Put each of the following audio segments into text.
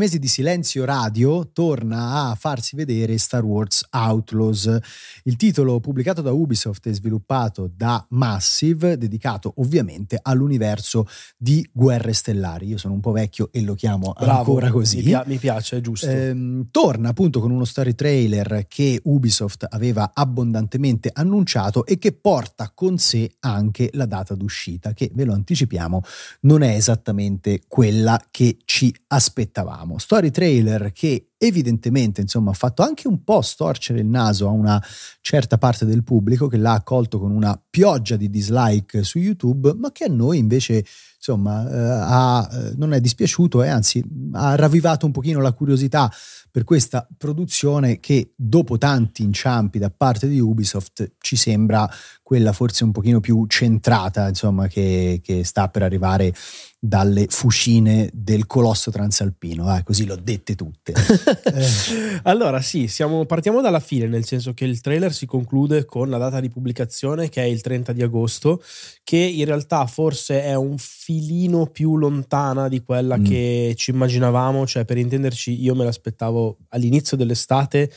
mesi di silenzio radio torna a farsi vedere Star Wars Outlaws, il titolo pubblicato da Ubisoft e sviluppato da Massive, dedicato ovviamente all'universo di Guerre Stellari. Io sono un po' vecchio e lo chiamo Bravo, ancora così. Mi, pia- mi piace, è giusto. Ehm, torna appunto con uno story trailer che Ubisoft aveva abbondantemente annunciato e che porta con sé anche la data d'uscita, che ve lo anticipiamo, non è esattamente quella che ci aspettavamo abbiamo story trailer che evidentemente insomma, ha fatto anche un po' storcere il naso a una certa parte del pubblico che l'ha accolto con una pioggia di dislike su YouTube, ma che a noi invece insomma, eh, ha, eh, non è dispiaciuto e eh, anzi ha ravvivato un pochino la curiosità per questa produzione che dopo tanti inciampi da parte di Ubisoft ci sembra quella forse un pochino più centrata, insomma, che, che sta per arrivare dalle fucine del colosso transalpino, eh, così l'ho dette tutte. Allora, sì, siamo, partiamo dalla fine, nel senso che il trailer si conclude con la data di pubblicazione che è il 30 di agosto, che in realtà forse è un filino più lontana di quella mm. che ci immaginavamo, cioè per intenderci io me l'aspettavo all'inizio dell'estate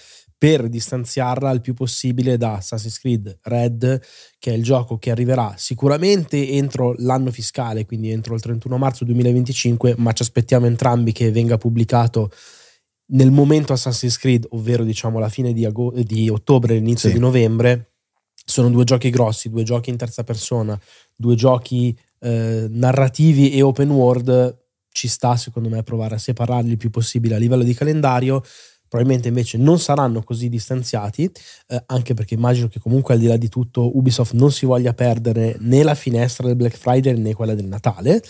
per distanziarla il più possibile da Assassin's Creed Red, che è il gioco che arriverà sicuramente entro l'anno fiscale, quindi entro il 31 marzo 2025, ma ci aspettiamo entrambi che venga pubblicato nel momento Assassin's Creed, ovvero diciamo la fine di, ago- di ottobre, l'inizio sì. di novembre, sono due giochi grossi, due giochi in terza persona, due giochi eh, narrativi e open world, ci sta secondo me a provare a separarli il più possibile a livello di calendario, probabilmente invece non saranno così distanziati, eh, anche perché immagino che comunque al di là di tutto Ubisoft non si voglia perdere né la finestra del Black Friday né quella del Natale.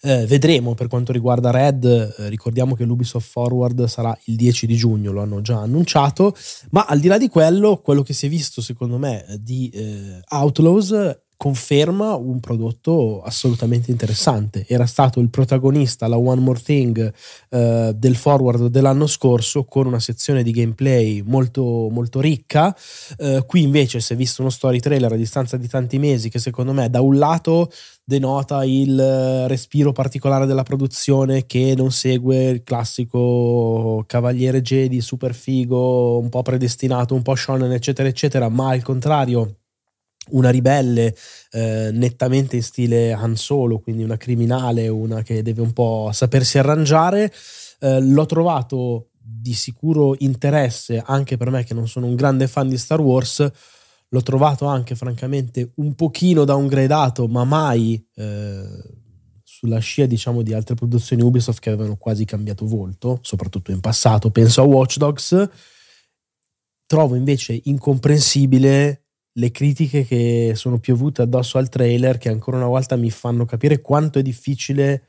Eh, vedremo per quanto riguarda Red, eh, ricordiamo che l'Ubisoft Forward sarà il 10 di giugno, lo hanno già annunciato, ma al di là di quello, quello che si è visto secondo me di eh, Outlaws conferma un prodotto assolutamente interessante. Era stato il protagonista, la One More Thing eh, del forward dell'anno scorso, con una sezione di gameplay molto, molto ricca. Eh, qui invece si è visto uno story trailer a distanza di tanti mesi che secondo me da un lato denota il eh, respiro particolare della produzione che non segue il classico cavaliere Jedi super figo, un po' predestinato, un po' shonen eccetera eccetera, ma al contrario una ribelle eh, nettamente in stile Han Solo, quindi una criminale, una che deve un po' sapersi arrangiare. Eh, l'ho trovato di sicuro interesse anche per me che non sono un grande fan di Star Wars. L'ho trovato anche francamente un pochino downgradato, ma mai eh, sulla scia diciamo di altre produzioni Ubisoft che avevano quasi cambiato volto, soprattutto in passato, penso a Watch Dogs. Trovo invece incomprensibile le critiche che sono piovute addosso al trailer che ancora una volta mi fanno capire quanto è difficile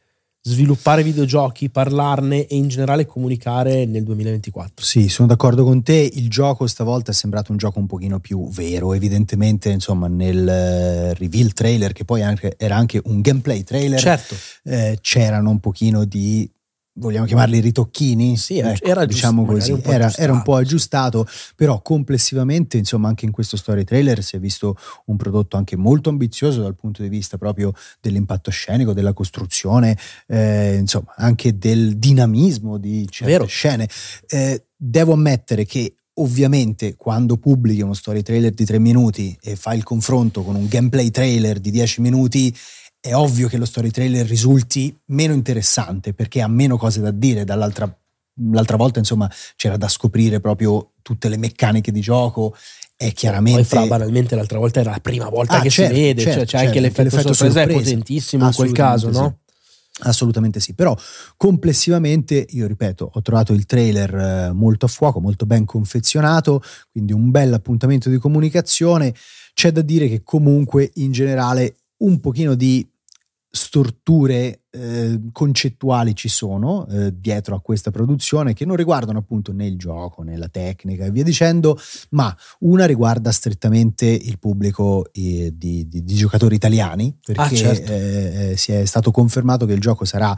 sviluppare videogiochi, parlarne e in generale comunicare nel 2024. Sì, sono d'accordo con te, il gioco stavolta è sembrato un gioco un pochino più vero, evidentemente insomma nel eh, reveal trailer che poi anche, era anche un gameplay trailer, certo. eh, c'erano un pochino di vogliamo chiamarli ritocchini? Sì, ecco, era diciamo così, un era, era, un po' aggiustato, però complessivamente, insomma, anche in questo story trailer si è visto un prodotto anche molto ambizioso dal punto di vista proprio dell'impatto scenico, della costruzione, eh, insomma, anche del dinamismo di certe Vero. scene. Eh, devo ammettere che Ovviamente quando pubblichi uno story trailer di tre minuti e fai il confronto con un gameplay trailer di dieci minuti è ovvio che lo story trailer risulti meno interessante perché ha meno cose da dire dall'altra l'altra volta insomma c'era da scoprire proprio tutte le meccaniche di gioco è chiaramente poi fra banalmente l'altra volta era la prima volta ah, che certo, si vede cioè, certo, cioè, c'è certo, anche l'effetto, l'effetto sorpresa, sorpresa è potentissimo in quel caso sì. no? Assolutamente sì, però complessivamente, io ripeto, ho trovato il trailer eh, molto a fuoco, molto ben confezionato, quindi un bel appuntamento di comunicazione. C'è da dire che comunque in generale un pochino di storture eh, concettuali ci sono eh, dietro a questa produzione che non riguardano appunto né il gioco né la tecnica e via dicendo, ma una riguarda strettamente il pubblico eh, di, di, di, giocatori italiani, perché ah, certo. Eh, eh, si è stato confermato che il gioco sarà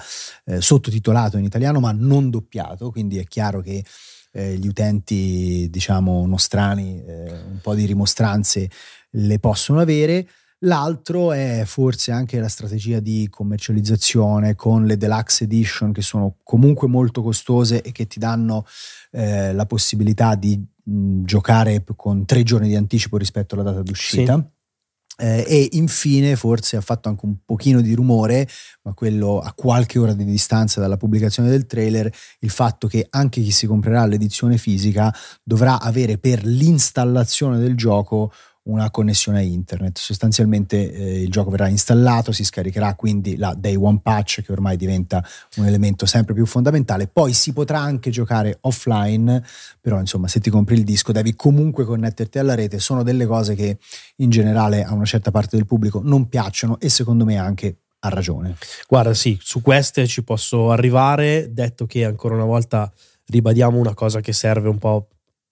eh, sottotitolato in italiano ma non doppiato, quindi è chiaro che gli utenti diciamo nostrani un po' di rimostranze le possono avere L'altro è forse anche la strategia di commercializzazione con le deluxe edition che sono comunque molto costose e che ti danno eh, la possibilità di mh, giocare con tre giorni di anticipo rispetto alla data d'uscita. Sì. Eh, e infine forse ha fatto anche un pochino di rumore, ma quello a qualche ora di distanza dalla pubblicazione del trailer, il fatto che anche chi si comprerà l'edizione fisica dovrà avere per l'installazione del gioco una connessione a internet. Sostanzialmente eh, il gioco verrà installato, si scaricherà quindi la Day One Patch che ormai diventa un elemento sempre più fondamentale. Poi si potrà anche giocare offline, però insomma se ti compri il disco devi comunque connetterti alla rete. Sono delle cose che in generale a una certa parte del pubblico non piacciono e secondo me anche ha ragione. Guarda, sì, su queste ci posso arrivare, detto che ancora una volta ribadiamo una cosa che serve un po'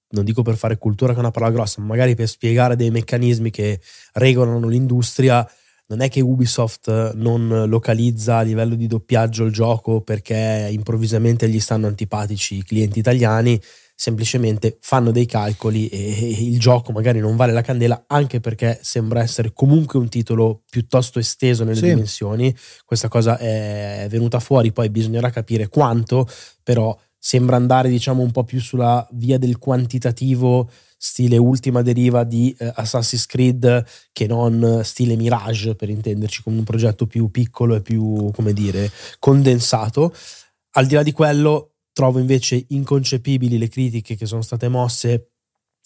non dico per fare cultura che è una parola grossa, ma magari per spiegare dei meccanismi che regolano l'industria, non è che Ubisoft eh, non localizza a livello di doppiaggio il gioco perché improvvisamente gli stanno antipatici i clienti italiani, semplicemente fanno dei calcoli e il gioco magari non vale la candela anche perché sembra essere comunque un titolo piuttosto esteso nelle sì. dimensioni. Questa cosa è venuta fuori, poi bisognerà capire quanto, però sembra andare diciamo un po' più sulla via del quantitativo stile ultima deriva di eh, Assassin's Creed che non eh, stile Mirage per intenderci come un progetto più piccolo e più come dire condensato al di là di quello trovo invece inconcepibili le critiche che sono state mosse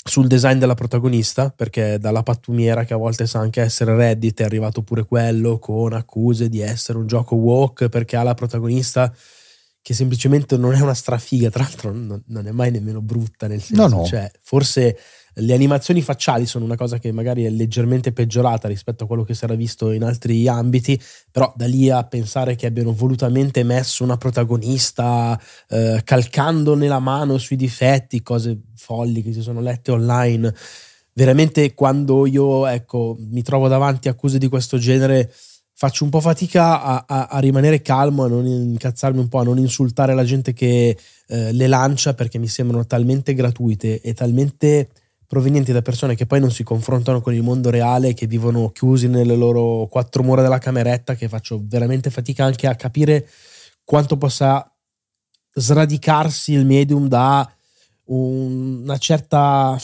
sul design della protagonista, perché dalla pattumiera che a volte sa anche essere Reddit è arrivato pure quello con accuse di essere un gioco woke perché ha la protagonista che semplicemente non è una strafiga, tra l'altro non, non è mai nemmeno brutta nel senso, no, no. Cioè, forse le animazioni facciali sono una cosa che magari è leggermente peggiorata rispetto a quello che si era visto in altri ambiti, però da lì a pensare che abbiano volutamente messo una protagonista eh, calcandone la mano sui difetti, cose folli che si sono lette online, veramente quando io ecco, mi trovo davanti a accuse di questo genere faccio un po' fatica a, a, a, rimanere calmo, a non incazzarmi un po', a non insultare la gente che eh, le lancia perché mi sembrano talmente gratuite e talmente provenienti da persone che poi non si confrontano con il mondo reale, che vivono chiusi nelle loro quattro mura della cameretta, che faccio veramente fatica anche a capire quanto possa sradicarsi il medium da una certa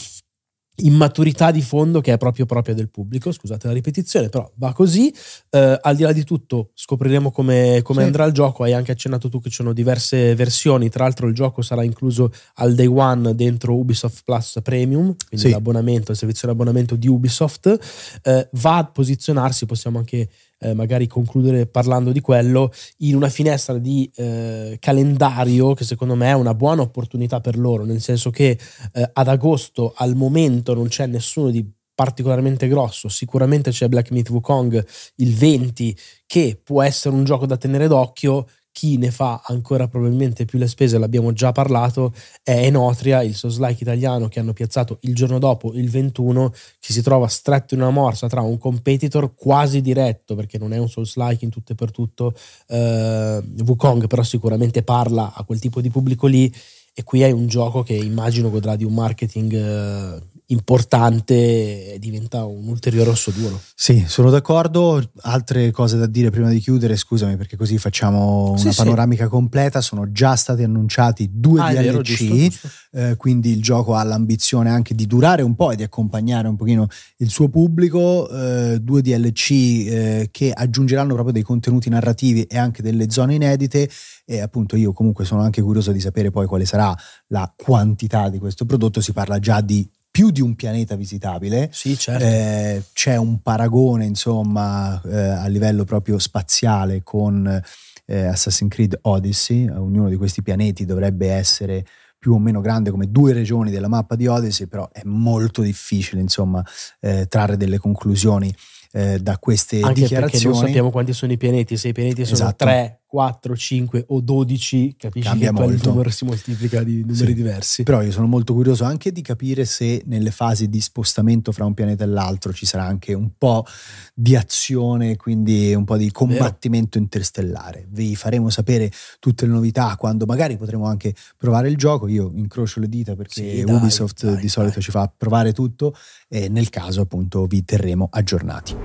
immaturità di fondo che è proprio propria del pubblico, scusate la ripetizione, però va così. Eh, al di là di tutto scopriremo come, come sì. andrà il gioco, hai anche accennato tu che ci sono diverse versioni, tra l'altro il gioco sarà incluso al day one dentro Ubisoft Plus Premium, quindi sì. l'abbonamento, il servizio di abbonamento di Ubisoft, eh, va a posizionarsi, possiamo anche eh, magari concludere parlando di quello, in una finestra di eh, calendario che secondo me è una buona opportunità per loro, nel senso che eh, ad agosto al momento non c'è nessuno di particolarmente grosso, sicuramente c'è Black Myth Wukong il 20 che può essere un gioco da tenere d'occhio, chi ne fa ancora probabilmente più le spese, l'abbiamo già parlato, è Enotria, il Soslike italiano che hanno piazzato il giorno dopo, il 21, che si trova stretto in una morsa tra un competitor quasi diretto, perché non è un Soslike in tutto e per tutto, eh, Wukong però sicuramente parla a quel tipo di pubblico lì, e qui è un gioco che immagino godrà di un marketing eh, importante diventa un ulteriore osso duro. Sì, sono d'accordo. Altre cose da dire prima di chiudere, scusami perché così facciamo sì, una sì. panoramica completa. Sono già stati annunciati due ah, DLC, vero, giusto, giusto. Eh, quindi il gioco ha l'ambizione anche di durare un po' e di accompagnare un pochino il suo pubblico. Eh, due DLC eh, che aggiungeranno proprio dei contenuti narrativi e anche delle zone inedite e appunto io comunque sono anche curioso di sapere poi quale sarà la quantità di questo prodotto. Si parla già di più di un pianeta visitabile. Sì, certo. eh, c'è un paragone, insomma, eh, a livello proprio spaziale con eh, Assassin's Creed Odyssey. Eh, ognuno di questi pianeti dovrebbe essere più o meno grande come due regioni della mappa di Odyssey, però è molto difficile, insomma, eh, trarre delle conclusioni eh, da queste Anche dichiarazioni. Anche non sappiamo quanti sono i pianeti, se i pianeti sono esatto. tre 4, 5 o 12, capisci Cambia che il numero si moltiplica di numeri sì. diversi. Però io sono molto curioso anche di capire se nelle fasi di spostamento fra un pianeta e l'altro ci sarà anche un po' di azione, quindi un po' di combattimento Vero. interstellare. Vi faremo sapere tutte le novità quando magari potremo anche provare il gioco. Io incrocio le dita perché sì, dai, Ubisoft dai, di solito dai. ci fa provare tutto e nel caso appunto vi terremo aggiornati.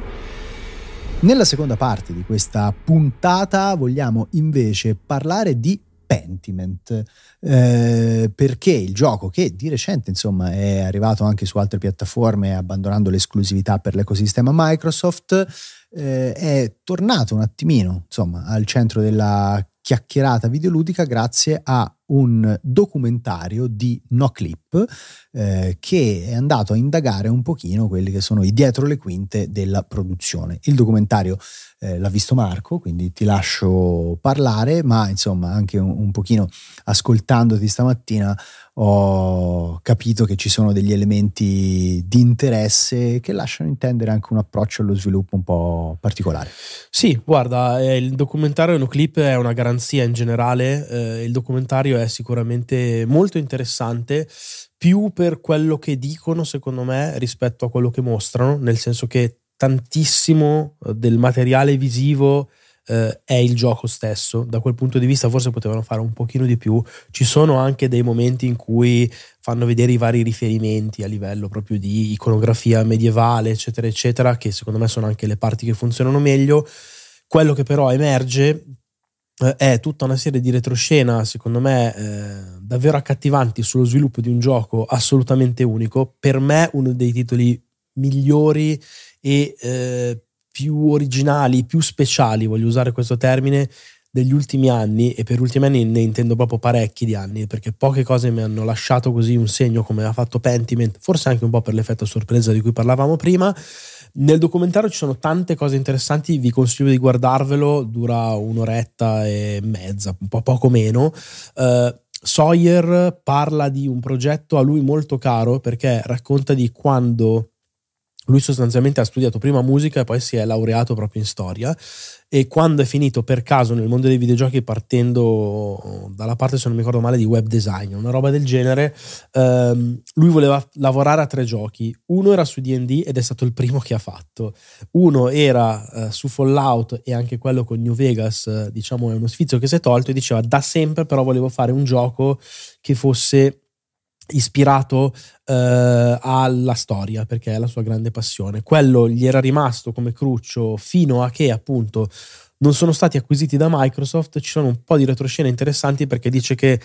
Nella seconda parte di questa puntata vogliamo invece parlare di Pentiment, eh, perché il gioco che di recente insomma è arrivato anche su altre piattaforme abbandonando l'esclusività per l'ecosistema Microsoft eh, è tornato un attimino insomma al centro della chiacchierata videoludica grazie a un documentario di No Clip eh, che è andato a indagare un pochino quelli che sono i dietro le quinte della produzione. Il documentario eh, l'ha visto Marco, quindi ti lascio parlare, ma insomma anche un, un pochino ascoltandoti stamattina ho capito che ci sono degli elementi di interesse che lasciano intendere anche un approccio allo sviluppo un po' particolare. Sì, guarda, eh, il documentario Enoclip è una garanzia in generale, eh, il documentario è sicuramente molto interessante più per quello che dicono secondo me rispetto a quello che mostrano, nel senso che tantissimo eh, del materiale visivo eh, è il gioco stesso. Da quel punto di vista forse potevano fare un pochino di più. Ci sono anche dei momenti in cui fanno vedere i vari riferimenti a livello proprio di iconografia medievale, eccetera, eccetera, che secondo me sono anche le parti che funzionano meglio. Quello che però emerge eh, è tutta una serie di retroscena, secondo me, eh, davvero accattivanti sullo sviluppo di un gioco assolutamente unico. Per me uno dei titoli migliori e eh, più originali, più speciali, voglio usare questo termine, degli ultimi anni, e per ultimi anni ne intendo proprio parecchi di anni, perché poche cose mi hanno lasciato così un segno come ha fatto Pentiment, forse anche un po' per l'effetto sorpresa di cui parlavamo prima. Nel documentario ci sono tante cose interessanti, vi consiglio di guardarvelo, dura un'oretta e mezza, un po' poco meno. Uh, Sawyer parla di un progetto a lui molto caro perché racconta di quando lui sostanzialmente ha studiato prima musica e poi si è laureato proprio in storia e quando è finito per caso nel mondo dei videogiochi partendo dalla parte se non mi ricordo male di web design una roba del genere ehm, lui voleva lavorare a tre giochi uno era su D&D ed è stato il primo che ha fatto uno era eh, su Fallout e anche quello con New Vegas eh, diciamo è uno sfizio che si è tolto e diceva da sempre però volevo fare un gioco che fosse ispirato eh, alla storia perché è la sua grande passione. Quello gli era rimasto come cruccio fino a che appunto non sono stati acquisiti da Microsoft. Ci sono un po' di retroscene interessanti perché dice che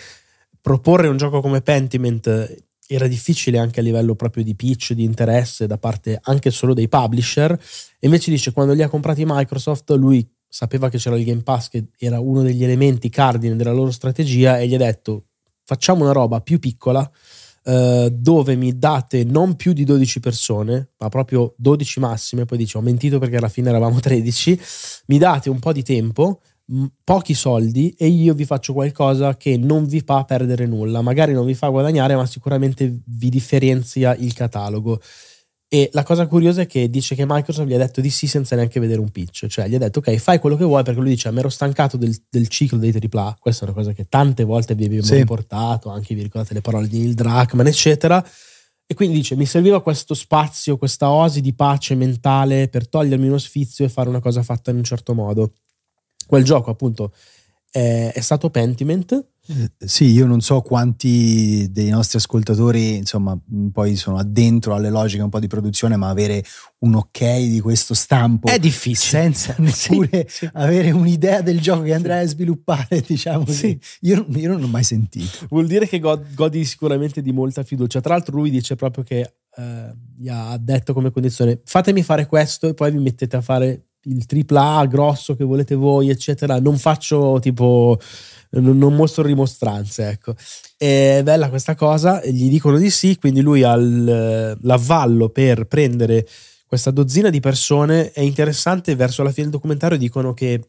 proporre un gioco come Pentiment era difficile anche a livello proprio di pitch, di interesse da parte anche solo dei publisher. E invece dice quando li ha comprati Microsoft lui sapeva che c'era il Game Pass che era uno degli elementi cardine della loro strategia e gli ha detto facciamo una roba più piccola eh, dove mi date non più di 12 persone, ma proprio 12 massime, poi dice ho mentito perché alla fine eravamo 13, mi date un po' di tempo, pochi soldi e io vi faccio qualcosa che non vi fa perdere nulla, magari non vi fa guadagnare, ma sicuramente vi differenzia il catalogo e la cosa curiosa è che dice che Microsoft gli ha detto di sì senza neanche vedere un pitch, cioè gli ha detto ok fai quello che vuoi perché lui dice ah, mi ero stancato del, del, ciclo dei tripla. questa è una cosa che tante volte vi abbiamo sì. riportato, anche vi ricordate le parole di Neil Drachman, eccetera, e quindi dice mi serviva questo spazio, questa osi di pace mentale per togliermi uno sfizio e fare una cosa fatta in un certo modo. Quel gioco appunto è, è stato Pentiment, sì, io non so quanti dei nostri ascoltatori, insomma, mm, poi sono addentro alle logiche un po' di produzione, ma avere un ok di questo stampo è difficile. Senza neppure sì, sì. avere un'idea del gioco che andrai a sviluppare, diciamo sì. Io, io, non l'ho mai sentito. Vuol dire che godi sicuramente di molta fiducia. Tra l'altro lui dice proprio che eh, gli ha detto come condizione fatemi fare questo e poi vi mettete a fare il tripla A grosso che volete voi, eccetera. Non faccio tipo non, mostro rimostranze, ecco. È bella questa cosa, gli dicono di sì, quindi lui ha l'avvallo per prendere questa dozzina di persone. È interessante, verso la fine del documentario dicono che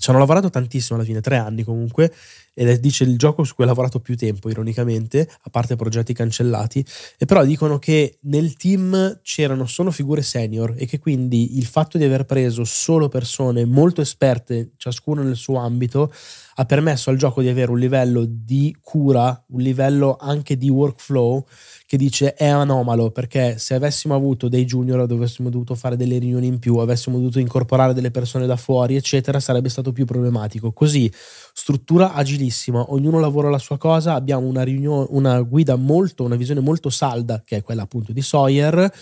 ci hanno lavorato tantissimo alla fine, tre anni comunque, ed è dice il gioco su cui ha lavorato più tempo, ironicamente, a parte progetti cancellati. E però dicono che nel team c'erano solo figure senior e che quindi il fatto di aver preso solo persone molto esperte, ciascuno nel suo ambito, ha permesso al gioco di avere un livello di cura, un livello anche di workflow che dice è anomalo perché se avessimo avuto dei junior dovessimo dovuto fare delle riunioni in più, avessimo dovuto incorporare delle persone da fuori, eccetera, sarebbe stato più problematico. Così, struttura agilissima, ognuno lavora la sua cosa, abbiamo una, riunione, una guida molto, una visione molto salda, che è quella appunto di Sawyer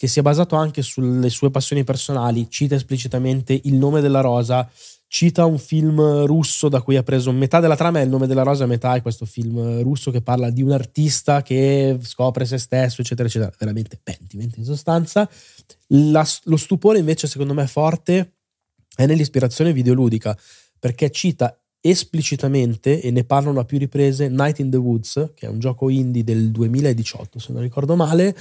che si è basato anche sulle sue passioni personali, cita esplicitamente il nome della rosa, cita un film russo da cui ha preso metà della trama è il nome della rosa, metà è questo film russo che parla di un artista che scopre se stesso, eccetera, eccetera. Veramente pentiment in sostanza. La, lo stupore invece, secondo me, forte è nell'ispirazione videoludica, perché cita esplicitamente, e ne parlano a più riprese, Night in the Woods, che è un gioco indie del 2018, se non ricordo male,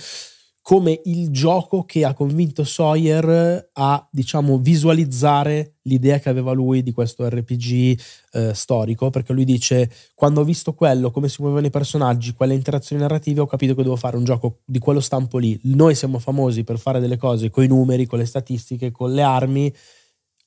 come il gioco che ha convinto Sawyer a, diciamo, visualizzare l'idea che aveva lui di questo RPG eh, storico, perché lui dice, quando ho visto quello, come si muovevano i personaggi, quelle interazioni narrative, ho capito che devo fare un gioco di quello stampo lì. Noi siamo famosi per fare delle cose con i numeri, con le statistiche, con le armi,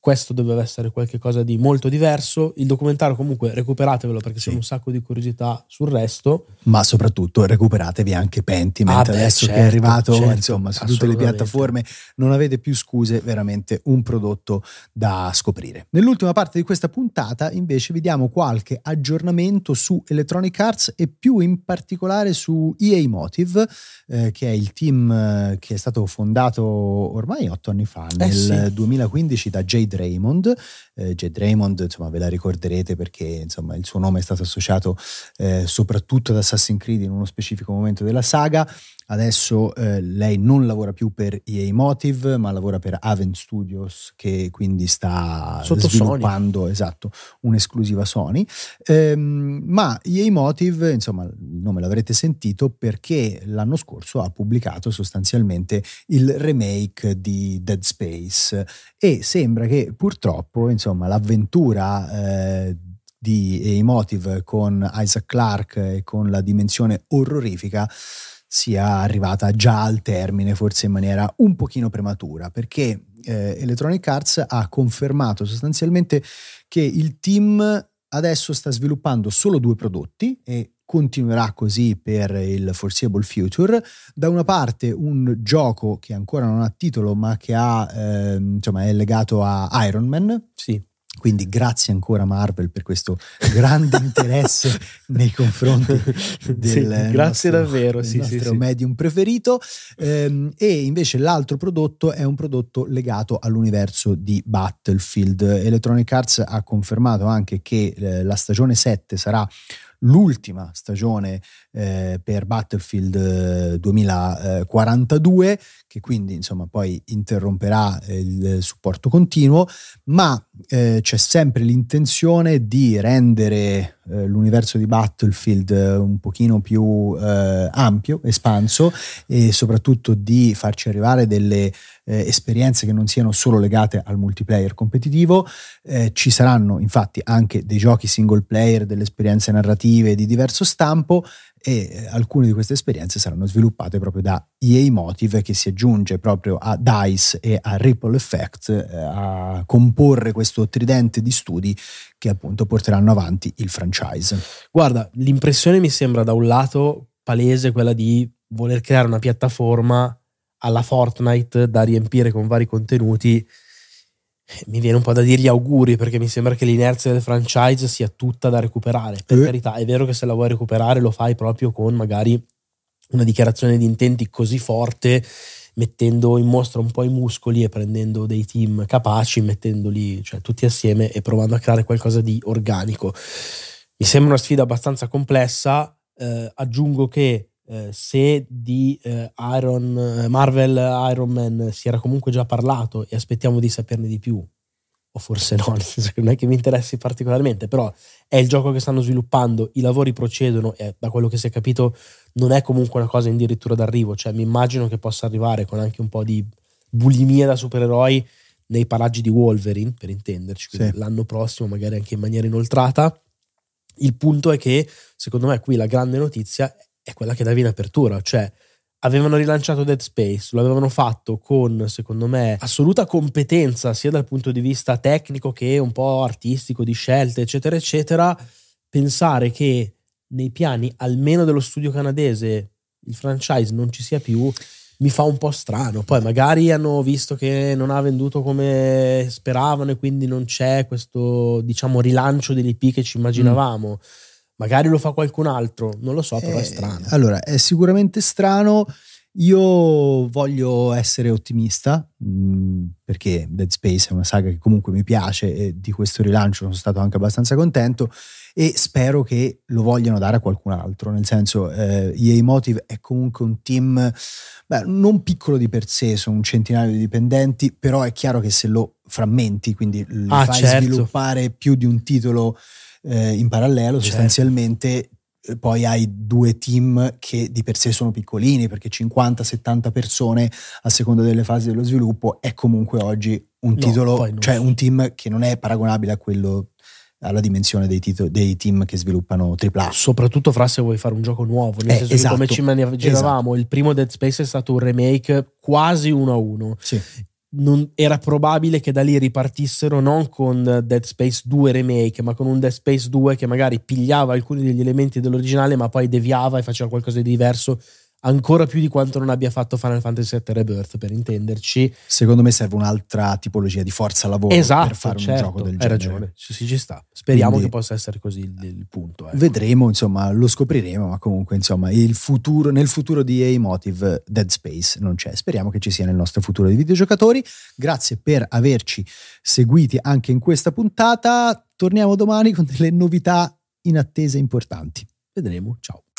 questo doveva essere qualcosa di molto diverso. Il documentario comunque recuperatevelo perché sì. c'è un sacco di curiosità sul resto. Ma soprattutto recuperatevi anche Pentiment ah adesso certo, che è certo, arrivato certo, insomma su tutte le piattaforme. Non avete più scuse, veramente un prodotto da scoprire. Nell'ultima parte di questa puntata invece vi diamo qualche aggiornamento su Electronic Arts e più in particolare su EA Motive eh, che è il team eh, che è stato fondato ormai otto anni fa, eh nel sì. 2015 da Jade Raymond. Eh, Jay Draymond, insomma, ve la ricorderete perché insomma, il suo nome è stato associato eh, soprattutto ad Assassin's Creed in uno specifico momento della saga. Adesso eh, lei non lavora più per EA Motive, ma lavora per Aven Studios, che quindi sta Sotto sviluppando Sony. Esatto, un'esclusiva Sony. Ehm, ma EA Motive, insomma, il nome l'avrete sentito perché l'anno scorso ha pubblicato sostanzialmente il remake di Dead Space e sembra che purtroppo, insomma, l'avventura eh, di EA Motive con Isaac Clarke e con la dimensione orrorifica sia arrivata già al termine, forse in maniera un pochino prematura, perché eh, Electronic Arts ha confermato sostanzialmente che il team adesso sta sviluppando solo due prodotti e continuerà così per il foreseeable future. Da una parte un gioco che ancora non ha titolo ma che ha, eh, insomma, è legato a Iron Man. Sì. Quindi grazie ancora Marvel per questo grande interesse nei confronti del sì, grazie nostro, davvero, del sì, nostro sì, medium preferito. Ehm, e invece l'altro prodotto è un prodotto legato all'universo di Battlefield. Electronic Arts ha confermato anche che eh, la stagione 7 sarà l'ultima stagione eh, per Battlefield 2042, eh, che quindi insomma poi interromperà eh, il supporto continuo, ma eh, c'è sempre l'intenzione di rendere eh, l'universo di Battlefield eh, un pochino più ampio, espanso e soprattutto di farci arrivare delle esperienze che non siano solo legate al multiplayer competitivo. ci saranno infatti anche dei giochi single player, delle esperienze narrative creative di diverso stampo e eh, alcune di queste esperienze saranno sviluppate proprio da EA Motive che si aggiunge proprio a DICE e a Ripple Effect eh, a comporre questo tridente di studi che appunto porteranno avanti il franchise. Guarda, l'impressione mi sembra da un lato palese quella di voler creare una piattaforma alla Fortnite da riempire con vari contenuti mi viene un po' da dirgli auguri perché mi sembra che l'inerzia del franchise sia tutta da recuperare. Per eh. carità, è vero che se la vuoi recuperare lo fai proprio con magari una dichiarazione di intenti così forte, mettendo in mostra un po' i muscoli e prendendo dei team capaci, mettendoli cioè, tutti assieme e provando a creare qualcosa di organico. Mi sembra una sfida abbastanza complessa, eh, aggiungo che eh, se di eh, Iron, eh, Marvel Iron Man si era comunque già parlato e aspettiamo di saperne di più, o forse no, nel senso che non è che mi interessi particolarmente, però è il gioco che stanno sviluppando, i lavori procedono e da quello che si è capito non è comunque una cosa addirittura d'arrivo, cioè mi immagino che possa arrivare con anche un po' di bulimia da supereroi nei paraggi di Wolverine, per intenderci, sì. l'anno prossimo magari anche in maniera inoltrata. Il punto è che, secondo me, qui la grande notizia è quella che davi in apertura, cioè avevano rilanciato Dead Space, lo avevano fatto con, secondo me, assoluta competenza sia dal punto di vista tecnico che un po' artistico, di scelte, eccetera, eccetera, pensare che nei piani, almeno dello studio canadese, il franchise non ci sia più, mi fa un po' strano. Poi magari hanno visto che non ha venduto come speravano e quindi non c'è questo, diciamo, rilancio dell'IP che ci immaginavamo. Mm Magari lo fa qualcun altro, non lo so, però eh, è strano. Allora, è sicuramente strano. Io voglio essere ottimista mh, mm, perché Dead Space è una saga che comunque mi piace e di questo rilancio sono stato anche abbastanza contento e spero che lo vogliano dare a qualcun altro, nel senso eh, EA Motive è comunque un team beh, non piccolo di per sé, sono un centinaio di dipendenti, però è chiaro che se lo frammenti, quindi ah, fai certo. sviluppare più di un titolo eh, in parallelo certo. sostanzialmente eh, poi hai due team che di per sé sono piccolini perché 50-70 persone a seconda delle fasi dello sviluppo è comunque oggi un titolo, no, cioè un team che non è paragonabile a quello alla dimensione dei, titoli, dei, team che sviluppano AAA. Soprattutto fra se vuoi fare un gioco nuovo, nel eh, senso esatto, come ci immaginavamo, esatto. il primo Dead Space è stato un remake quasi uno a uno. Sì non era probabile che da lì ripartissero non con Dead Space 2 remake, ma con un Dead Space 2 che magari pigliava alcuni degli elementi dell'originale, ma poi deviava e faceva qualcosa di diverso ancora più di quanto non abbia fatto Final Fantasy VII Rebirth, per intenderci. Secondo me serve un'altra tipologia di forza lavoro esatto, per fare certo, un gioco del genere. Hai ragione, sì, sì, ci sta. Speriamo Quindi, che possa essere così il, il punto. Ecco. Vedremo, insomma, lo scopriremo, ma comunque, insomma, futuro, nel futuro di Emotive Dead Space non c'è. Speriamo che ci sia nel nostro futuro di videogiocatori. Grazie per averci seguiti anche in questa puntata. Torniamo domani con delle novità in attesa importanti. Vedremo, ciao.